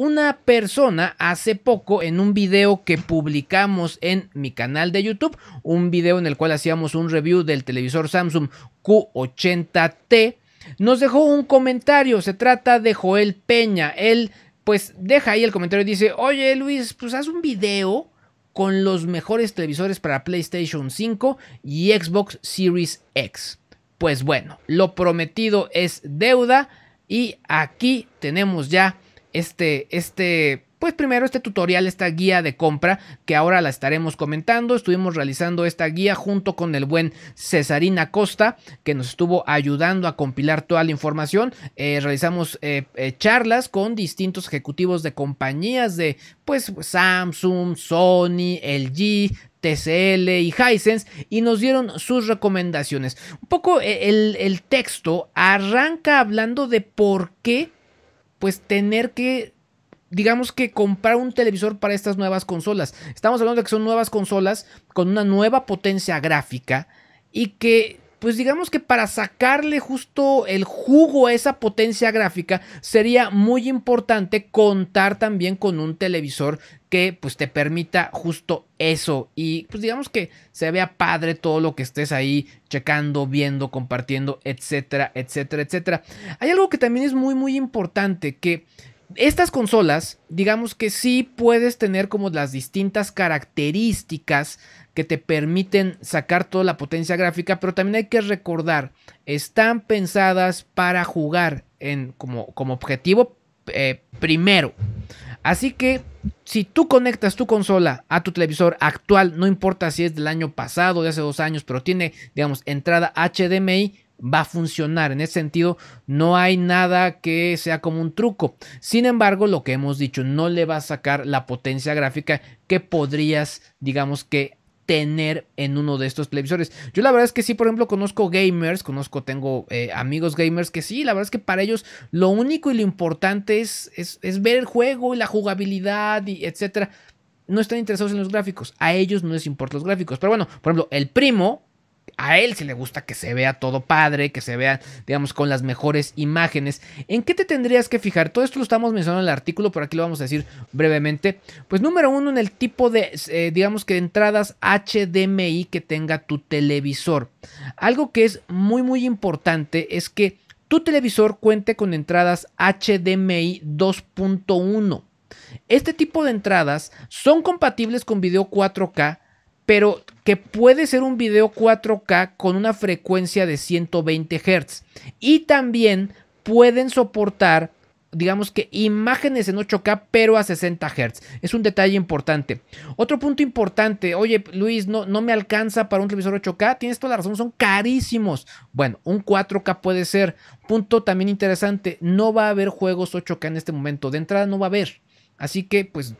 una persona hace poco en un video que publicamos en mi canal de YouTube, un video en el cual hacíamos un review del televisor Samsung Q80T, nos dejó un comentario, se trata de Joel Peña, él pues deja ahí el comentario y dice, oye Luis, pues haz un video con los mejores televisores para PlayStation 5 y Xbox Series X. Pues bueno, lo prometido es deuda y aquí tenemos ya este, este, pues primero este tutorial, esta guía de compra que ahora la estaremos comentando. Estuvimos realizando esta guía junto con el buen Cesarín Acosta que nos estuvo ayudando a compilar toda la información. Eh, realizamos eh, eh, charlas con distintos ejecutivos de compañías de pues Samsung, Sony, LG, TCL y Hisense y nos dieron sus recomendaciones. Un poco el, el texto arranca hablando de por qué pues tener que digamos que comprar un televisor para estas nuevas consolas. Estamos hablando de que son nuevas consolas con una nueva potencia gráfica y que pues digamos que para sacarle justo el jugo a esa potencia gráfica, sería muy importante contar también con un televisor que pues te permita justo eso y pues digamos que se vea padre todo lo que estés ahí checando, viendo, compartiendo, etcétera, etcétera, etcétera. Hay algo que también es muy muy importante que estas consolas, digamos que sí puedes tener como las distintas características que te permiten sacar toda la potencia gráfica, pero también hay que recordar, están pensadas para jugar en, como, como objetivo eh, primero. Así que si tú conectas tu consola a tu televisor actual, no importa si es del año pasado, de hace dos años, pero tiene, digamos, entrada HDMI, va a funcionar. En ese sentido, no hay nada que sea como un truco. Sin embargo, lo que hemos dicho, no le va a sacar la potencia gráfica que podrías, digamos que, tener en uno de estos televisores. Yo la verdad es que sí, por ejemplo, conozco gamers, conozco, tengo eh, amigos gamers que sí, la verdad es que para ellos lo único y lo importante es, es, es ver el juego y la jugabilidad y etcétera. No están interesados en los gráficos, a ellos no les importan los gráficos. Pero bueno, por ejemplo, el primo a él sí le gusta que se vea todo padre, que se vea, digamos, con las mejores imágenes. ¿En qué te tendrías que fijar? Todo esto lo estamos mencionando en el artículo, pero aquí lo vamos a decir brevemente. Pues número uno, en el tipo de, eh, digamos que entradas HDMI que tenga tu televisor. Algo que es muy, muy importante es que tu televisor cuente con entradas HDMI 2.1. Este tipo de entradas son compatibles con video 4K pero que puede ser un video 4K con una frecuencia de 120 Hz. Y también pueden soportar, digamos que imágenes en 8K, pero a 60 Hz. Es un detalle importante. Otro punto importante, oye Luis, no, no me alcanza para un televisor 8K, tienes toda la razón, son carísimos. Bueno, un 4K puede ser. Punto también interesante, no va a haber juegos 8K en este momento, de entrada no va a haber. Así que pues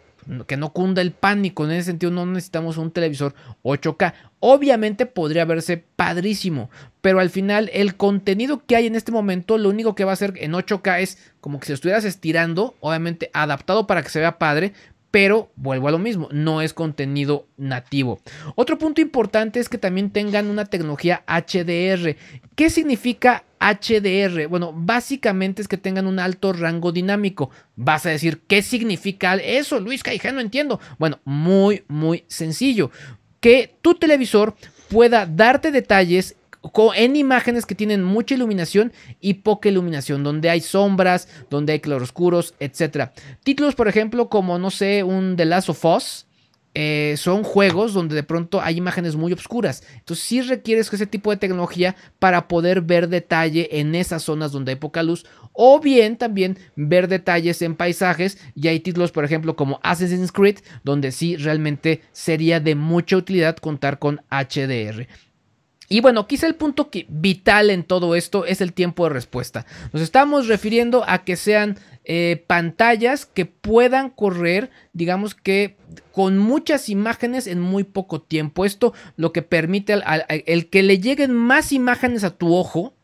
que no cunda el pánico. En ese sentido no necesitamos un televisor 8K. Obviamente podría verse padrísimo, pero al final el contenido que hay en este momento, lo único que va a ser en 8K es como que se estuvieras estirando, obviamente adaptado para que se vea padre, pero vuelvo a lo mismo, no es contenido nativo. Otro punto importante es que también tengan una tecnología HDR. ¿Qué significa HDR? Bueno, básicamente es que tengan un alto rango dinámico. Vas a decir, ¿qué significa eso, Luis Caiján? No entiendo. Bueno, muy, muy sencillo. Que tu televisor pueda darte detalles en imágenes que tienen mucha iluminación y poca iluminación, donde hay sombras, donde hay claroscuros, etc. Títulos, por ejemplo, como, no sé, un The Last of Us, eh, son juegos donde de pronto hay imágenes muy oscuras. Entonces sí requieres ese tipo de tecnología para poder ver detalle en esas zonas donde hay poca luz. O bien también ver detalles en paisajes. Y hay títulos, por ejemplo, como Assassin's Creed, donde sí realmente sería de mucha utilidad contar con HDR. Y bueno, quizá el punto que vital en todo esto es el tiempo de respuesta. Nos estamos refiriendo a que sean eh, pantallas que puedan correr, digamos que con muchas imágenes en muy poco tiempo. Esto lo que permite el que le lleguen más imágenes a tu ojo,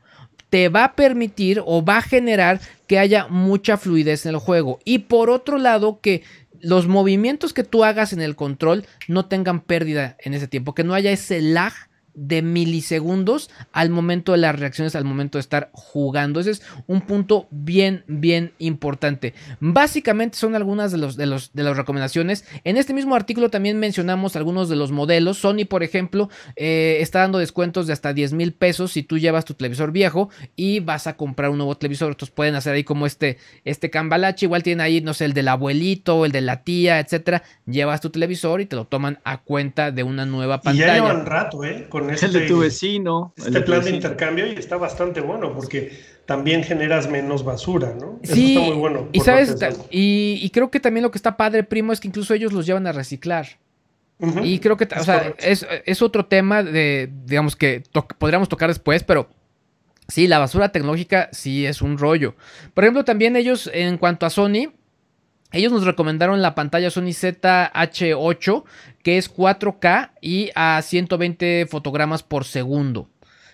te va a permitir o va a generar que haya mucha fluidez en el juego. Y por otro lado, que los movimientos que tú hagas en el control no tengan pérdida en ese tiempo, que no haya ese lag de milisegundos al momento de las reacciones, al momento de estar jugando. Ese es un punto bien, bien importante. Básicamente son algunas de, los, de, los, de las recomendaciones. En este mismo artículo también mencionamos algunos de los modelos. Sony, por ejemplo, eh, está dando descuentos de hasta 10 mil pesos si tú llevas tu televisor viejo y vas a comprar un nuevo televisor. Entonces pueden hacer ahí como este, este cambalache. Igual tiene ahí, no sé, el del abuelito, el de la tía, etcétera. Llevas tu televisor y te lo toman a cuenta de una nueva pantalla. Y un rato, ¿eh? el este de tu vecino, este plan de, intercambio y está bastante bueno porque también generas menos basura, ¿no? Sí, Eso está muy bueno. Y, sabes, y, creo que también lo que está padre, primo, es que incluso ellos los llevan a reciclar. Y creo que o sea, es, otro tema de, digamos, que podríamos tocar después, pero sí, la basura tecnológica sí es un rollo. Por ejemplo, también ellos, en cuanto a Sony, ellos nos recomendaron la pantalla Sony ZH8, que es 4K y a 120 fotogramas por segundo.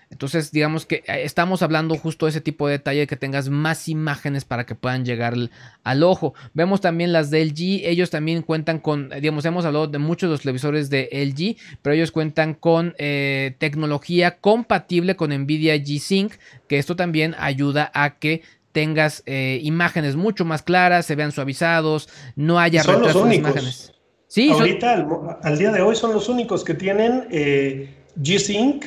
Entonces, digamos que eh, estamos hablando justo de ese tipo de detalle, que tengas más imágenes para que puedan llegar al ojo. Vemos también las de LG, ellos también cuentan con, eh, digamos, hemos hablado de muchos de los televisores de LG, pero ellos cuentan con eh, tecnología compatible con Nvidia G-Sync, que esto también ayuda a que tengas eh, imágenes mucho más claras, se vean suavizados, no haya son retrasos los únicos. imágenes. Sí, Ahorita, al, día de hoy, son los únicos que tienen eh, G-Sync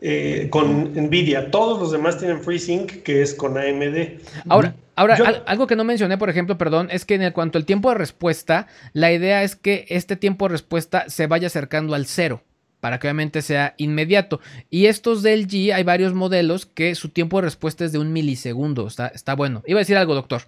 eh, con NVIDIA. Todos los demás tienen FreeSync, que es con AMD. Ahora, ahora algo que no mencioné, por ejemplo, perdón, es que en cuanto al tiempo de respuesta, la idea es que este tiempo de respuesta se vaya acercando al cero para que obviamente sea inmediato. Y estos del G hay varios modelos que su tiempo de respuesta es de un milisegundo. Está, está bueno. Iba a decir algo, doctor.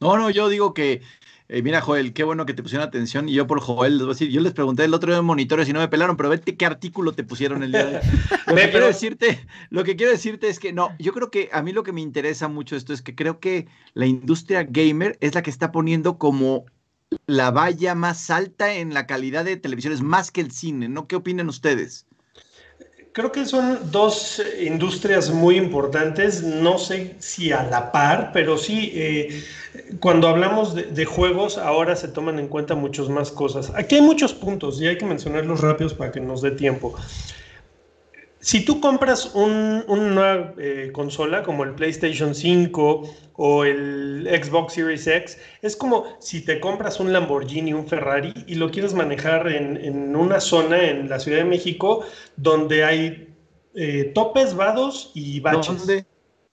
No, no, yo digo que, eh, mira, Joel, qué bueno que te pusieron atención. Y yo por Joel les voy a decir, yo les pregunté el otro día en monitores y no me pelaron, pero vete qué artículo te pusieron el día de hoy. quiero decirte, lo que quiero decirte es que no, yo creo que a mí lo que me interesa mucho esto es que creo que la industria gamer es la que está poniendo como la valla más alta en la calidad de televisión, es más que el cine, ¿no? ¿Qué opinan ustedes? Creo que son dos industrias muy importantes, no sé si a la par, pero sí, eh, cuando hablamos de, de, juegos, ahora se toman en cuenta muchas más cosas. Aquí hay muchos puntos y hay que mencionarlos rápidos para que nos dé tiempo si tú compras una eh, consola como el PlayStation 5 o el Xbox Series X, es como si te compras un Lamborghini, un Ferrari y lo quieres manejar en, una zona en la Ciudad de México donde hay eh, topes, vados y baches.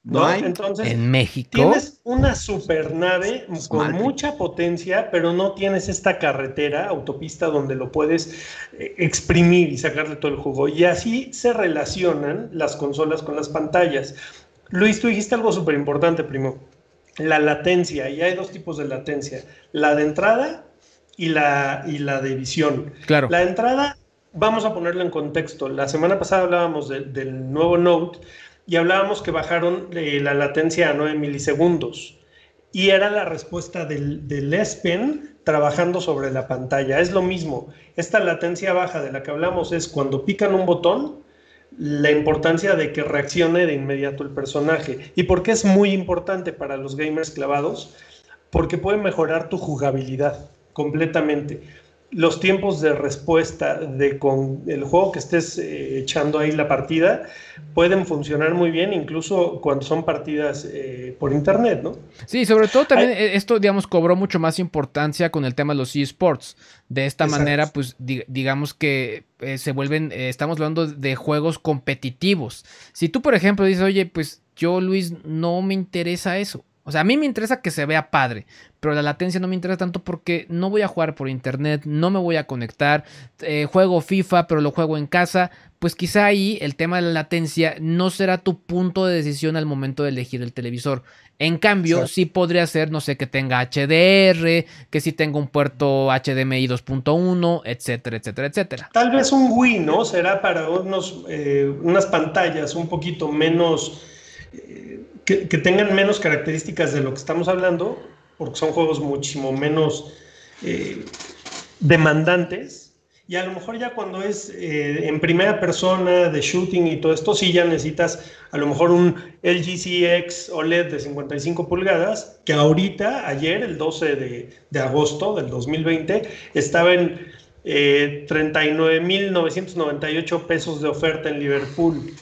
Entonces, en México. Tienes una supernave con mucha potencia, pero no tienes esta carretera, autopista, donde lo puedes eh, exprimir y sacarle todo el jugo. Y así se relacionan las consolas con las pantallas. Luis, tú dijiste algo súper importante, primo. La latencia, y hay dos tipos de latencia: la de entrada y la, y la de visión. Claro. La entrada, vamos a ponerla en contexto. La semana pasada hablábamos del nuevo Note y hablábamos que bajaron eh, la latencia a 9 milisegundos. Y era la respuesta del, del e trabajando sobre la pantalla. Es lo mismo. Esta latencia baja de la que hablamos es cuando pican un botón, la importancia de que reaccione de inmediato el personaje. ¿Y por qué es muy importante para los gamers clavados? Porque puede mejorar tu jugabilidad completamente los tiempos de respuesta de con el juego que estés eh, echando ahí la partida pueden funcionar muy bien incluso cuando son partidas eh, por internet, ¿no? Sí, sobre todo también e-, esto, digamos, cobró mucho más importancia con el tema de los esports. De esta manera, pues digamos que eh, se vuelven, estamos hablando de juegos competitivos. Si tú, por ejemplo, dices, oye, pues yo, Luis, no me interesa eso o sea, a mí me interesa que se vea padre, pero la latencia no me interesa tanto porque no voy a jugar por internet, no me voy a conectar, eh, juego FIFA, pero lo juego en casa. Pues quizá ahí el tema de la latencia no será tu punto de decisión al momento de elegir el televisor. En cambio, sí, podría ser, no sé, que tenga HDR, que sí tenga un puerto HDMI 2.1, etcétera, etcétera, etcétera. Tal vez un Wii, ¿no? Será para unos, eh, unas pantallas un poquito menos... Eh, que, tengan menos características de lo que estamos hablando, porque son juegos muchísimo menos eh, demandantes. Y a lo mejor ya cuando es eh, en primera persona, de shooting y todo esto, sí ya necesitas a lo mejor un LG CX OLED de 55 pulgadas, que ahorita, ayer, el 12 de, agosto del 2020, estaba en eh, 39.998 pesos de oferta en Liverpool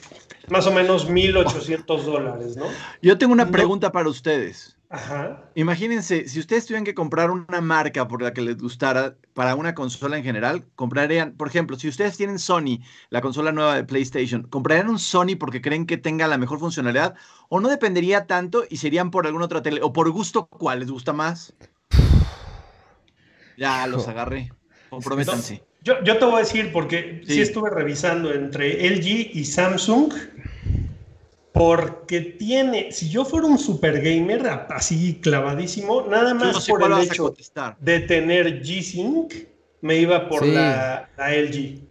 más o menos 1.800 dólares, ¿no? Yo tengo una pregunta para ustedes. Ajá. Imagínense, si ustedes tuvieran que comprar una marca por la que les gustara para una consola en general, comprarían, por ejemplo, si ustedes tienen Sony, la consola nueva de PlayStation, ¿comprarían un Sony porque creen que tenga la mejor funcionalidad? ¿O no dependería tanto y serían por alguna otra tele? ¿O por gusto cuál les gusta más? Ya los agarré. Comprométanse. Yo, yo, te voy a decir, porque sí estuve revisando entre LG y Samsung, porque tiene, si yo fuera un super gamer así clavadísimo, nada más por el hecho de tener G-Sync, me iba por la, LG.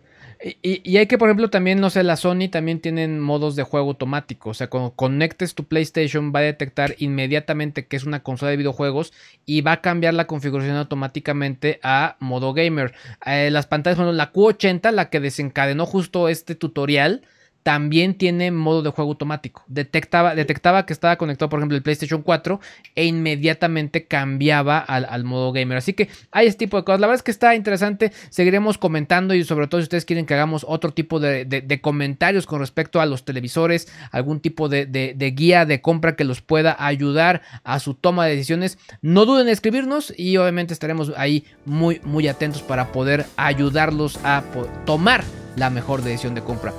Y, hay que, por ejemplo, también, no sé, la Sony también tienen modos de juego automático. O sea, cuando conectes tu PlayStation, va a detectar inmediatamente que es una consola de videojuegos y va a cambiar la configuración automáticamente a modo gamer. Eh, las pantallas, bueno, la Q80, la que desencadenó justo este tutorial, también tiene modo de juego automático. Detectaba, detectaba que estaba conectado, por ejemplo, el PlayStation 4 e inmediatamente cambiaba al, modo gamer. Así que hay este tipo de cosas. La verdad es que está interesante. Seguiremos comentando y sobre todo si ustedes quieren que hagamos otro tipo de, comentarios con respecto a los televisores, algún tipo de, guía de compra que los pueda ayudar a su toma de decisiones, no duden en escribirnos y obviamente estaremos ahí muy, muy atentos para poder ayudarlos a tomar la mejor decisión de compra.